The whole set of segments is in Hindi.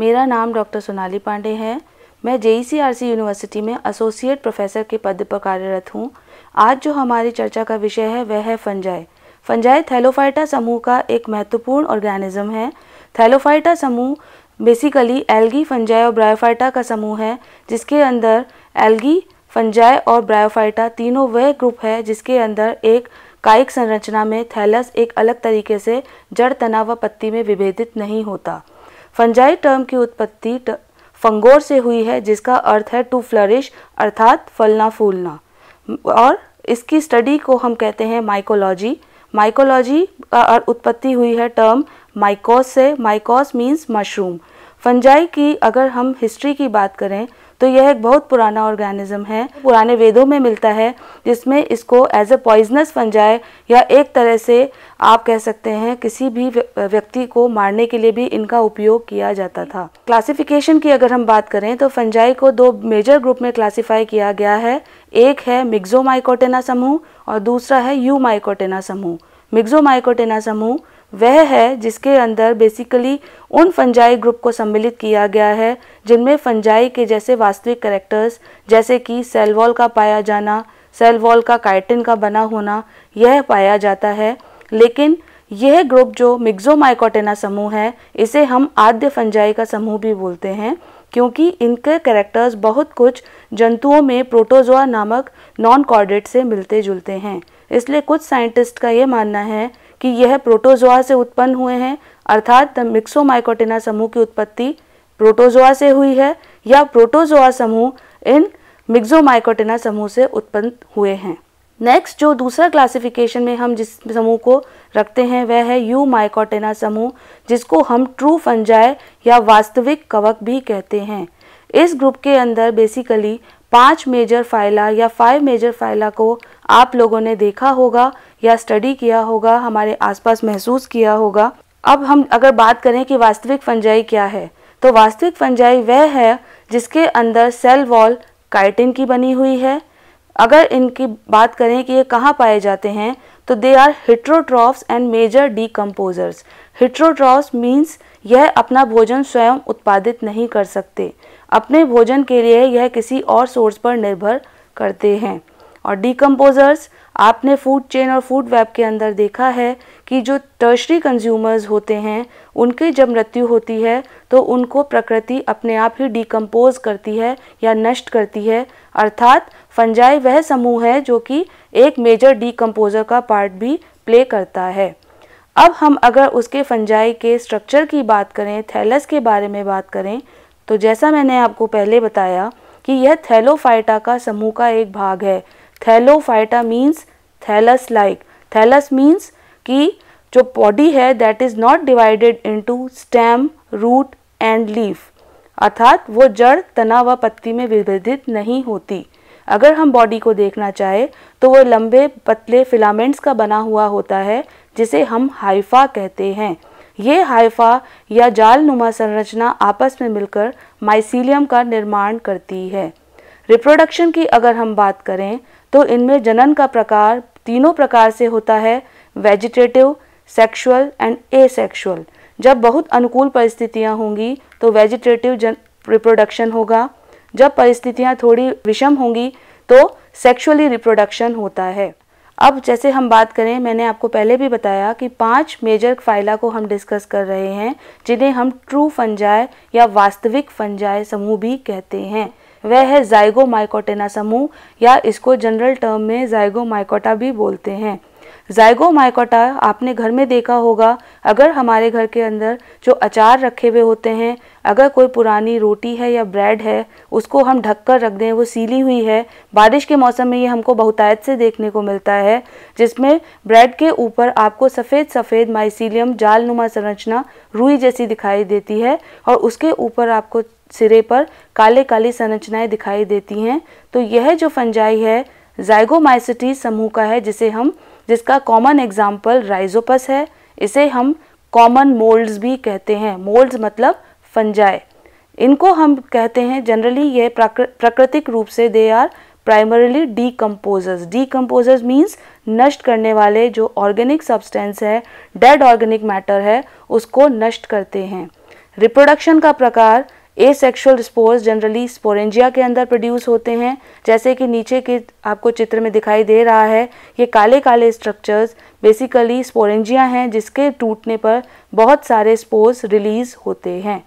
मेरा नाम डॉक्टर सोनाली पांडे है मैं जे यूनिवर्सिटी e में एसोसिएट प्रोफेसर के पद पर कार्यरत हूँ आज जो हमारी चर्चा का विषय है वह है फंजाई फंजाई थैलोफाइटा समूह का एक महत्वपूर्ण ऑर्गेनिज्म है थैलोफाइटा समूह बेसिकली एल्गी फंजाई और ब्रायोफाइटा का समूह है जिसके अंदर एल्गी फंजाई और ब्रायोफाइटा तीनों वह ग्रुप है जिसके अंदर एक कायिक संरचना में थैलस एक अलग तरीके से जड़ तना व पत्ती में विभेदित नहीं होता फंजाई टर्म की उत्पत्ति फंगोर से हुई है जिसका अर्थ है टू फ्लरिश अर्थात फलना फूलना और इसकी स्टडी को हम कहते हैं माइकोलॉजी माइकोलॉजी का उत्पत्ति हुई है टर्म माइकोस से माइकोस मीन्स मशरूम फंजाई की अगर हम हिस्ट्री की बात करें तो यह एक बहुत पुराना ऑर्गेनिज्म है पुराने वेदों में मिलता है जिसमें इसको एज ए पॉइजनस फंजाई या एक तरह से आप कह सकते हैं किसी भी व्यक्ति को मारने के लिए भी इनका उपयोग किया जाता था क्लासिफिकेशन की अगर हम बात करें तो फंजाई को दो मेजर ग्रुप में क्लासिफाई किया गया है एक है मिग्जो समूह और दूसरा है यू माइकोटेना समूह मिग्जो समूह वह है जिसके अंदर बेसिकली उन फंजाई ग्रुप को सम्मिलित किया गया है जिनमें फंजाई के जैसे वास्तविक करेक्टर्स जैसे कि सेल वॉल का पाया जाना सेल वॉल का काइटिन का बना होना यह पाया जाता है लेकिन यह ग्रुप जो मिग्जोमाइकोटेना समूह है इसे हम आद्य फंजाई का समूह भी बोलते हैं क्योंकि इनके करेक्टर्स बहुत कुछ जंतुओं में प्रोटोजोआ नामक नॉन कॉर्डेट से मिलते जुलते हैं इसलिए कुछ साइंटिस्ट का ये मानना है कि यह प्रोटोजोआ से उत्पन्न हुए हैं अर्थात मिक्सोमाइकोटिना समूह की उत्पत्ति प्रोटोजोआ से हुई है या प्रोटोजोआ समूह इन मिक्सोमाइकोटिना समूह से उत्पन्न हुए हैं नेक्स्ट जो दूसरा क्लासिफिकेशन में हम जिस समूह को रखते हैं वह है यू माइकोटेना समूह जिसको हम ट्रू फंजाय या वास्तविक कवक भी कहते हैं इस ग्रुप के अंदर बेसिकली पांच मेजर फाइला या फाइव मेजर फाइला को आप लोगों ने देखा होगा या स्टडी किया होगा हमारे आसपास महसूस किया होगा अब हम अगर बात करें कि वास्तविक फंजाई क्या है तो वास्तविक फंजाई वह है जिसके अंदर सेल वॉल काइटिन की बनी हुई है अगर इनकी बात करें कि ये कहाँ पाए जाते हैं तो they are heterotrophs and major decomposers heterotrophs means यह अपना भोजन स्वयं उत्पादित नहीं कर सकते अपने भोजन के लिए यह किसी और सोर्स पर निर्भर करते हैं और डिकम्पोजर्स आपने फूड चेन और फूड वेब के अंदर देखा है कि जो टर्शरी कंज्यूमर्स होते हैं उनकी जब मृत्यु होती है तो उनको प्रकृति अपने आप ही डिकम्पोज करती है या नष्ट करती है अर्थात फंजाई वह समूह है जो कि एक मेजर डिकम्पोजर का पार्ट भी प्ले करता है अब हम अगर उसके फंजाई के स्ट्रक्चर की बात करें थैलस के बारे में बात करें तो जैसा मैंने आपको पहले बताया कि यह थैलोफाइटा का समूह का एक भाग है Thallophyta means thallus like thallus means कि जो बॉडी है that is not divided into stem root and leaf अर्थात वो जड़ तना व पत्ती में विभेदित नहीं होती अगर हम बॉडी को देखना चाहें तो वो लंबे पतले फिलामेंट्स का बना हुआ होता है जिसे हम हाइफा कहते हैं ये हाइफा या जालनुमा संरचना आपस में मिलकर माइसीलियम का निर्माण करती है रिप्रोडक्शन की अगर हम बात करें तो इनमें जनन का प्रकार तीनों प्रकार से होता है वेजिटेटिव सेक्सुअल एंड एसेक्सुअल जब बहुत अनुकूल परिस्थितियाँ होंगी तो वेजिटेटिव जन रिप्रोडक्शन होगा जब परिस्थितियाँ थोड़ी विषम होंगी तो सेक्सुअली रिप्रोडक्शन होता है अब जैसे हम बात करें मैंने आपको पहले भी बताया कि पांच मेजर फाइला को हम डिस्कस कर रहे हैं जिन्हें हम ट्रू फंजाय या वास्तविक फंजाय समूह भी कहते हैं वह है जाइगोमाइकोटेना समूह या इसको जनरल टर्म में जाइगोमाइकोटा भी बोलते हैं जाइगोमाइकोटा आपने घर में देखा होगा अगर हमारे घर के अंदर जो अचार रखे हुए होते हैं अगर कोई पुरानी रोटी है या ब्रेड है उसको हम ढक कर रख दें वो सीली हुई है बारिश के मौसम में ये हमको बहुतायत से देखने को मिलता है जिसमें ब्रेड के ऊपर आपको सफ़ेद सफ़ेद माइसीलियम जालनुमा संरचना रुई जैसी दिखाई देती है और उसके ऊपर आपको सिरे पर काले काली संरचनाएं दिखाई देती हैं तो यह जो फंजाई है जाइगोमाइसिटी समूह का है जिसे हम जिसका कॉमन एग्जाम्पल राइजोपस है इसे हम कॉमन मोल्ड्स भी कहते हैं मोल्ड्स मतलब फंजाई इनको हम कहते हैं जनरली ये प्राकृतिक रूप से they are primarily decomposers decomposers means नष्ट करने वाले जो ऑर्गेनिक सब्सटेंस है डेड ऑर्गेनिक मैटर है उसको नष्ट करते हैं रिप्रोडक्शन का प्रकार सेक्शुअल स्पोर्स जनरली स्पोरेंजिया के अंदर प्रोड्यूस होते हैं जैसे कि नीचे के आपको चित्र में दिखाई दे रहा है ये काले काले स्ट्रक्चर्स बेसिकली स्पोरेंजिया हैं जिसके टूटने पर बहुत सारे स्पोर्स रिलीज होते हैं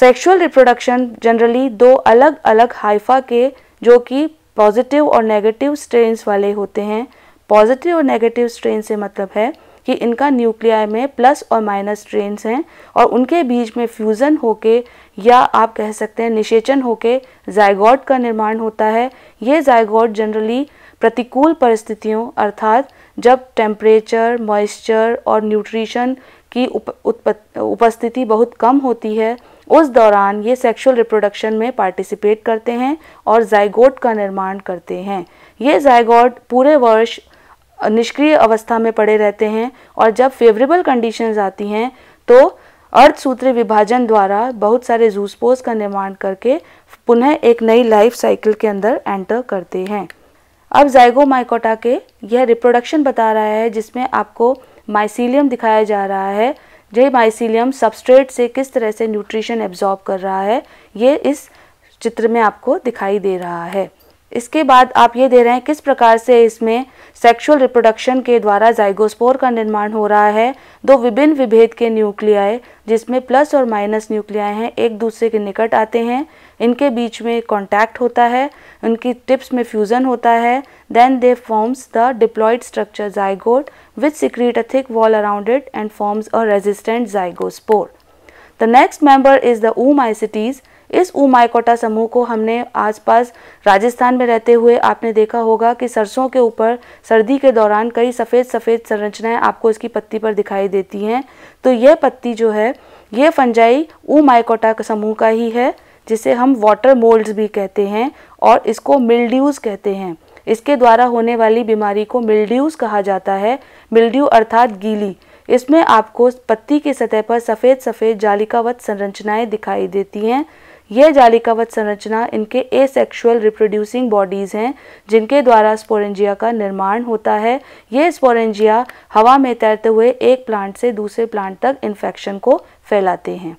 सेक्शुअल रिप्रोडक्शन जनरली दो अलग अलग हाइफा के जो कि पॉजिटिव और नेगेटिव स्ट्रेन्स वाले होते हैं पॉजिटिव और नेगेटिव स्ट्रेन से मतलब है कि इनका न्यूक्लिया में प्लस और माइनस ट्रेन्स हैं और उनके बीच में फ्यूज़न होके या आप कह सकते हैं निषेचन होके जायगॉट का निर्माण होता है ये जायगॉट जनरली प्रतिकूल परिस्थितियों अर्थात जब टेम्परेचर मॉइस्चर और न्यूट्रिशन की उप, उपस्थिति बहुत कम होती है उस दौरान ये सेक्सुअल रिप्रोडक्शन में पार्टिसिपेट करते हैं और जायगोट का निर्माण करते हैं ये जायगोट पूरे वर्ष निष्क्रिय अवस्था में पड़े रहते हैं और जब फेवरेबल कंडीशंस आती हैं तो अर्थ सूत्र विभाजन द्वारा बहुत सारे जूसपोज का निर्माण करके पुनः एक नई लाइफ साइकिल के अंदर एंटर करते हैं अब माइकोटा के यह रिप्रोडक्शन बता रहा है जिसमें आपको माइसीलियम दिखाया जा रहा है जय माइसीलियम सबस्ट्रेट से किस तरह से न्यूट्रिशन एब्जॉर्ब कर रहा है ये इस चित्र में आपको दिखाई दे रहा है इसके बाद आप ये दे रहे हैं किस प्रकार से इसमें सेक्सुअल रिप्रोडक्शन के द्वारा जाइगोस्पोर का निर्माण हो रहा है दो विभिन्न विभेद के न्यूक्लियाए जिसमें प्लस और माइनस न्यूक्लियाए हैं एक दूसरे के निकट आते हैं इनके बीच में कॉन्टैक्ट होता है उनकी टिप्स में फ्यूज़न होता है then they forms the diploid structure zygote with secrete a thick wall around it and forms a resistant zygospore the next member is the mycetes इस उमाइकोटा समूह को हमने आसपास राजस्थान में रहते हुए आपने देखा होगा कि सरसों के ऊपर सर्दी के दौरान कई सफ़ेद सफ़ेद संरचनाएं आपको इसकी पत्ती पर दिखाई देती हैं तो यह पत्ती जो है ये फंजाई उमाइकोटा समूह का ही है जिसे हम वाटर मोल्ड्स भी कहते हैं और इसको मिल्ड्यूज़ कहते हैं इसके द्वारा होने वाली बीमारी को मिल्ड्यूज़ कहा जाता है मिल्ड्यू अर्थात गीली इसमें आपको पत्ती की सतह पर सफ़ेद सफ़ेद जालिकावत संरचनाएं दिखाई देती हैं यह जालिकावत संरचना इनके एसेक्सुअल रिप्रोड्यूसिंग बॉडीज़ हैं जिनके द्वारा स्पोरेंजिया का निर्माण होता है ये स्पोरेंजिया हवा में तैरते हुए एक प्लांट से दूसरे प्लांट तक इन्फेक्शन को फैलाते हैं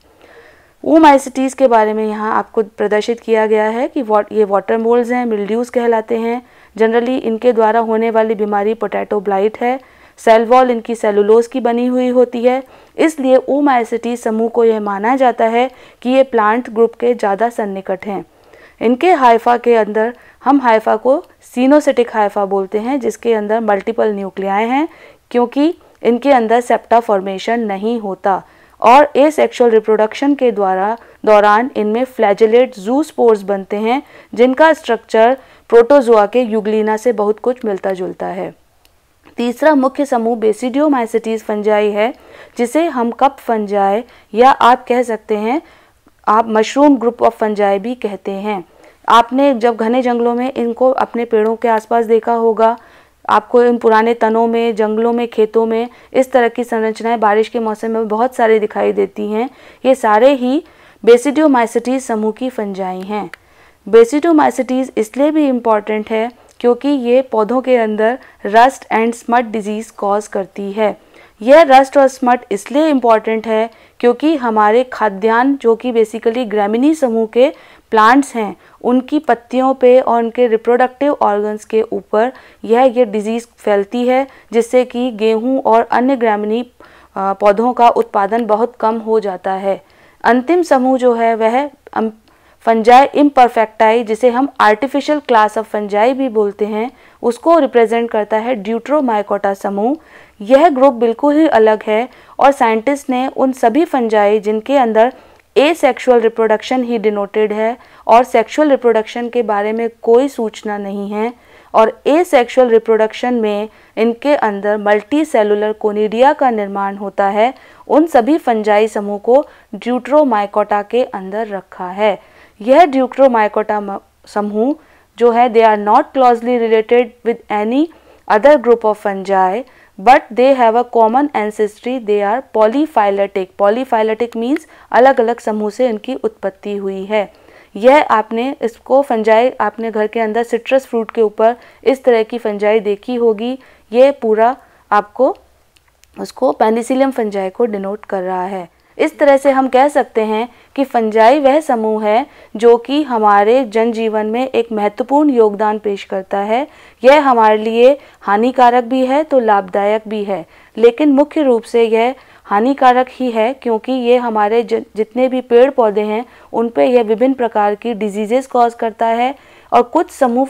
ओमाइसिटीज के बारे में यहाँ आपको प्रदर्शित किया गया है कि वॉट ये वाटर मोल्स हैं मिल्ड्यूज़ कहलाते हैं जनरली इनके द्वारा होने वाली बीमारी पोटैटो ब्लाइट है सेल वॉल इनकी सेलुलोज की बनी हुई होती है इसलिए ओमाइसिटी समूह को यह माना जाता है कि ये प्लांट ग्रुप के ज़्यादा सन्निकट हैं इनके हाइफा के अंदर हम हाइफा को सीनोसिटिक हाइफा बोलते हैं जिसके अंदर मल्टीपल न्यूक्लियाए हैं क्योंकि इनके अंदर सेप्टा फॉर्मेशन नहीं होता और ए सेक्शुअल रिप्रोडक्शन के द्वारा दौरान इनमें फ्लैजलेट जू स्पोर्स बनते हैं जिनका स्ट्रक्चर प्रोटोजोआ के युगलिना से बहुत कुछ मिलता जुलता है तीसरा मुख्य समूह बेसिडियोमाइसिटीज फंजाई है जिसे हम कप फंजाए या आप कह सकते हैं आप मशरूम ग्रुप ऑफ फंजाए भी कहते हैं आपने जब घने जंगलों में इनको अपने पेड़ों के आसपास देखा होगा आपको इन पुराने तनों में जंगलों में खेतों में इस तरह की संरचनाएं बारिश के मौसम में बहुत सारे दिखाई देती हैं ये सारे ही बेसिडियोमाइसिटीज समूह की फंजाई हैं बेसिडियोमाइसिटीज इसलिए भी इम्पॉर्टेंट है क्योंकि ये पौधों के अंदर rust and smut disease cause करती है यह रस्ट और स्मट इसलिए इम्पॉर्टेंट है क्योंकि हमारे खाद्यान्न जो कि बेसिकली ग्रामीणी समूह के प्लांट्स हैं उनकी पत्तियों पे और उनके रिप्रोडक्टिव ऑर्गन्स के ऊपर यह यह डिजीज़ फैलती है जिससे कि गेहूं और अन्य ग्रामीणी पौधों का उत्पादन बहुत कम हो जाता है अंतिम समूह जो है वह फंजाई इम्परफेक्टाई जिसे हम आर्टिफिशियल क्लास ऑफ फंजाई भी बोलते हैं उसको रिप्रेजेंट करता है ड्यूट्रोमाइकोटा समूह यह ग्रुप बिल्कुल ही अलग है और साइंटिस्ट ने उन सभी फंजाई जिनके अंदर ए सेक्शुअल रिप्रोडक्शन ही डिनोटेड है और सेक्शुअल रिप्रोडक्शन के बारे में कोई सूचना नहीं है और ए सेक्शुअल रिप्रोडक्शन में इनके अंदर मल्टी सेलुलर कोनीडिया का निर्माण होता है उन सभी फंजाई समूह को ड्यूट्रोमाइकोटा के अंदर रखा है यह ड्यूक्रोमाइकोटा समूह जो है they are not closely related with any other group of fungi but they have a common ancestry they are polyphyletic polyphyletic means अलग अलग समूह से इनकी उत्पत्ति हुई है यह आपने इसको फंजाई आपने घर के अंदर सिट्रस फ्रूट के ऊपर इस तरह की फंजाई देखी होगी ये पूरा आपको उसको पेनिसिलियम फंजाई को डिनोट कर रहा है इस तरह से हम कह सकते हैं कि फंजाई वह समूह है जो कि हमारे जनजीवन में एक महत्वपूर्ण योगदान पेश करता है यह हमारे लिए हानिकारक भी है तो लाभदायक भी है लेकिन मुख्य रूप से यह हानिकारक ही है क्योंकि ये हमारे जितने भी पेड़ पौधे हैं उन पर यह विभिन्न प्रकार की डिजीजेस कॉज करता है और कुछ समूह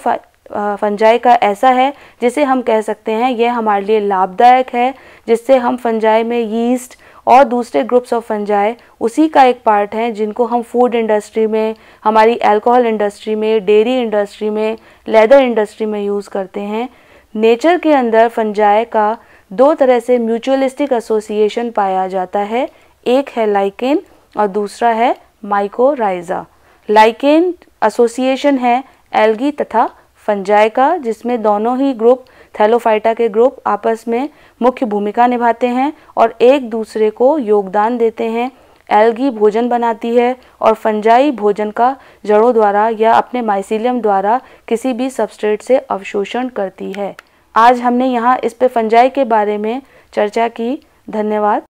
फंजाई का ऐसा है जिसे हम कह सकते हैं यह हमारे लिए लाभदायक है जिससे हम फंजाई में यीस्ट और दूसरे ग्रुप्स ऑफ फंजाए उसी का एक पार्ट हैं जिनको हम फूड इंडस्ट्री में हमारी अल्कोहल इंडस्ट्री में डेयरी इंडस्ट्री में लेदर इंडस्ट्री में यूज़ करते हैं नेचर के अंदर फंजाए का दो तरह से म्यूचुअलिस्टिक एसोसिएशन पाया जाता है एक है लाइकेन और दूसरा है माइकोराइजा लाइकेन एसोसिएशन है एल्गी तथा फंजाए का जिसमें दोनों ही ग्रुप थैलोफाइटा के ग्रुप आपस में मुख्य भूमिका निभाते हैं और एक दूसरे को योगदान देते हैं एल्गी भोजन बनाती है और फंजाई भोजन का जड़ों द्वारा या अपने माइसिलियम द्वारा किसी भी सबस्ट्रेट से अवशोषण करती है आज हमने यहाँ इस पे फंजाई के बारे में चर्चा की धन्यवाद